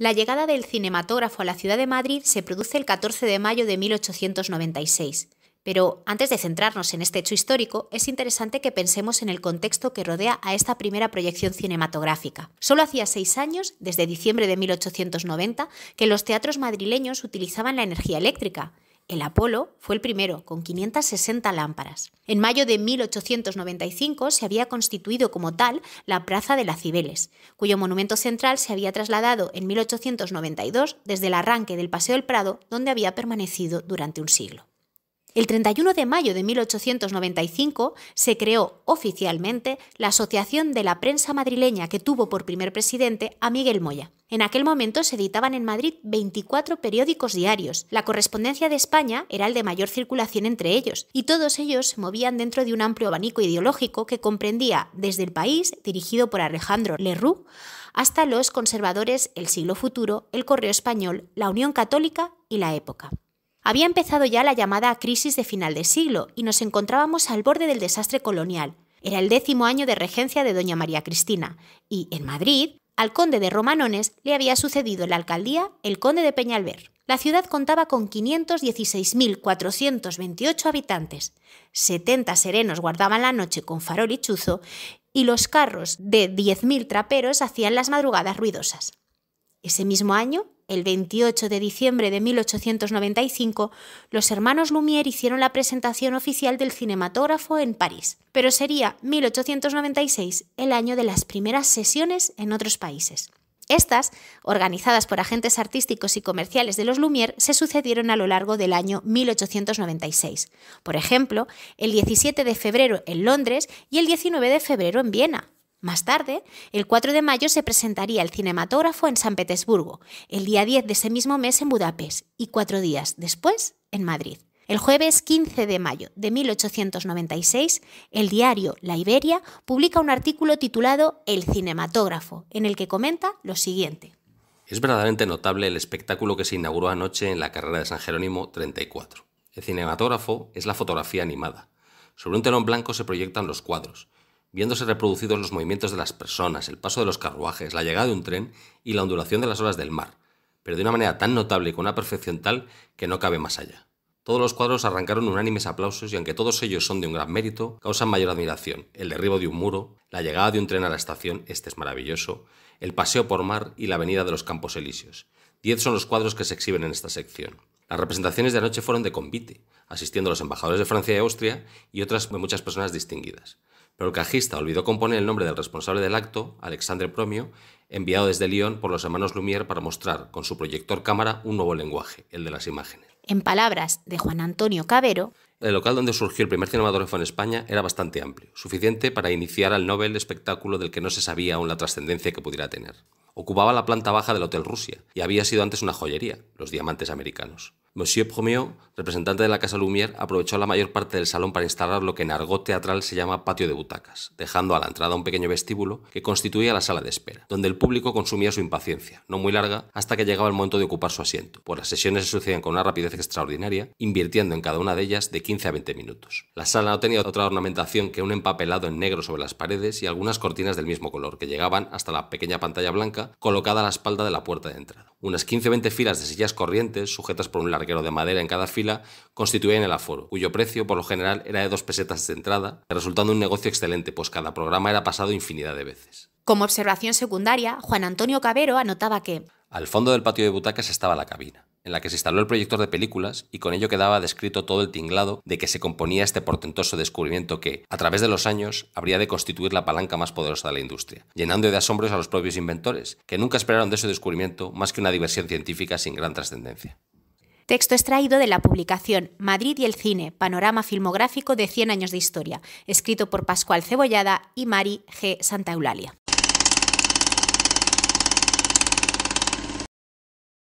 La llegada del cinematógrafo a la ciudad de Madrid se produce el 14 de mayo de 1896. Pero antes de centrarnos en este hecho histórico, es interesante que pensemos en el contexto que rodea a esta primera proyección cinematográfica. Solo hacía seis años, desde diciembre de 1890, que los teatros madrileños utilizaban la energía eléctrica, el Apolo fue el primero, con 560 lámparas. En mayo de 1895 se había constituido como tal la Plaza de las Cibeles, cuyo monumento central se había trasladado en 1892 desde el arranque del Paseo del Prado, donde había permanecido durante un siglo. El 31 de mayo de 1895 se creó oficialmente la Asociación de la Prensa Madrileña que tuvo por primer presidente a Miguel Moya. En aquel momento se editaban en Madrid 24 periódicos diarios. La correspondencia de España era el de mayor circulación entre ellos, y todos ellos se movían dentro de un amplio abanico ideológico que comprendía desde el país, dirigido por Alejandro Leroux, hasta los conservadores El Siglo Futuro, El Correo Español, la Unión Católica y la Época. Había empezado ya la llamada crisis de final de siglo y nos encontrábamos al borde del desastre colonial. Era el décimo año de regencia de doña María Cristina y, en Madrid, al conde de Romanones le había sucedido en la alcaldía el conde de Peñalver. La ciudad contaba con 516.428 habitantes. 70 serenos guardaban la noche con farol y chuzo y los carros de 10.000 traperos hacían las madrugadas ruidosas. Ese mismo año, el 28 de diciembre de 1895, los hermanos Lumière hicieron la presentación oficial del cinematógrafo en París, pero sería 1896 el año de las primeras sesiones en otros países. Estas, organizadas por agentes artísticos y comerciales de los Lumière, se sucedieron a lo largo del año 1896. Por ejemplo, el 17 de febrero en Londres y el 19 de febrero en Viena, más tarde, el 4 de mayo se presentaría el cinematógrafo en San Petersburgo, el día 10 de ese mismo mes en Budapest y cuatro días después en Madrid. El jueves 15 de mayo de 1896, el diario La Iberia publica un artículo titulado El cinematógrafo, en el que comenta lo siguiente. Es verdaderamente notable el espectáculo que se inauguró anoche en la carrera de San Jerónimo 34. El cinematógrafo es la fotografía animada. Sobre un telón blanco se proyectan los cuadros viéndose reproducidos los movimientos de las personas, el paso de los carruajes, la llegada de un tren y la ondulación de las olas del mar, pero de una manera tan notable y con una perfección tal que no cabe más allá. Todos los cuadros arrancaron unánimes aplausos y aunque todos ellos son de un gran mérito, causan mayor admiración el derribo de un muro, la llegada de un tren a la estación, este es maravilloso, el paseo por mar y la avenida de los Campos Elíseos. Diez son los cuadros que se exhiben en esta sección. Las representaciones de anoche fueron de convite, asistiendo los embajadores de Francia y Austria y otras muchas personas distinguidas pero el cajista olvidó componer el nombre del responsable del acto, Alexandre Promio, enviado desde Lyon por los hermanos Lumière para mostrar con su proyector cámara un nuevo lenguaje, el de las imágenes. En palabras de Juan Antonio Cavero, el local donde surgió el primer cinematógrafo en España era bastante amplio, suficiente para iniciar al Nobel espectáculo del que no se sabía aún la trascendencia que pudiera tener. Ocupaba la planta baja del Hotel Rusia y había sido antes una joyería, los diamantes americanos. Monsieur Promeo, representante de la Casa Lumière, aprovechó la mayor parte del salón para instalar lo que en argot teatral se llama patio de butacas, dejando a la entrada un pequeño vestíbulo que constituía la sala de espera, donde el público consumía su impaciencia, no muy larga, hasta que llegaba el momento de ocupar su asiento, Por pues las sesiones se sucedían con una rapidez extraordinaria, invirtiendo en cada una de ellas de 15 a 20 minutos. La sala no tenía otra ornamentación que un empapelado en negro sobre las paredes y algunas cortinas del mismo color, que llegaban hasta la pequeña pantalla blanca colocada a la espalda de la puerta de entrada. Unas 15 o 20 filas de sillas corrientes, sujetas por un largo de madera en cada fila constituían el aforo, cuyo precio por lo general era de dos pesetas de entrada, resultando un negocio excelente, pues cada programa era pasado infinidad de veces. Como observación secundaria, Juan Antonio Cabero anotaba que al fondo del patio de butacas estaba la cabina, en la que se instaló el proyector de películas y con ello quedaba descrito todo el tinglado de que se componía este portentoso descubrimiento que, a través de los años, habría de constituir la palanca más poderosa de la industria, llenando de asombros a los propios inventores, que nunca esperaron de ese descubrimiento más que una diversión científica sin gran trascendencia. Texto extraído de la publicación Madrid y el cine, panorama filmográfico de 100 años de historia, escrito por Pascual Cebollada y Mari G. Santa Eulalia.